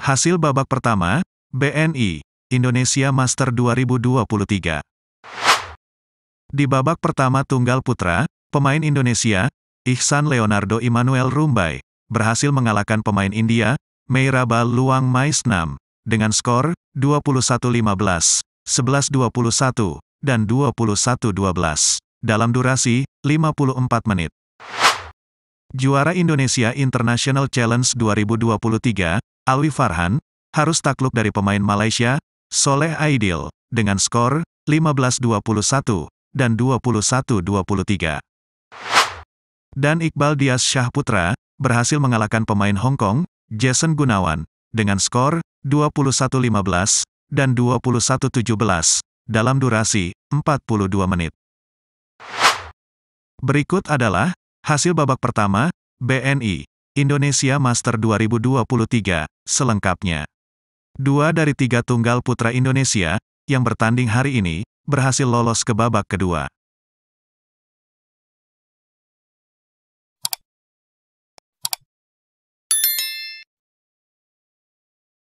Hasil babak pertama, BNI, Indonesia Master 2023. Di babak pertama tunggal putra, pemain Indonesia, Ihsan Leonardo Immanuel Rumbai, berhasil mengalahkan pemain India, Meiraba Luang Maisnam, dengan skor 21-15, 11-21, dan 21-12, dalam durasi 54 menit. Juara Indonesia International Challenge 2023, Alwi Farhan, harus takluk dari pemain Malaysia, Soleh Aidil, dengan skor 15-21 dan 21-23. Dan Iqbal Dias Syahputra, berhasil mengalahkan pemain Hong Kong, Jason Gunawan, dengan skor 21-15 dan 21-17 dalam durasi 42 menit. Berikut adalah hasil babak pertama BNI Indonesia Master 2023 selengkapnya. Dua dari tiga tunggal putra Indonesia, yang bertanding hari ini, berhasil lolos ke babak kedua.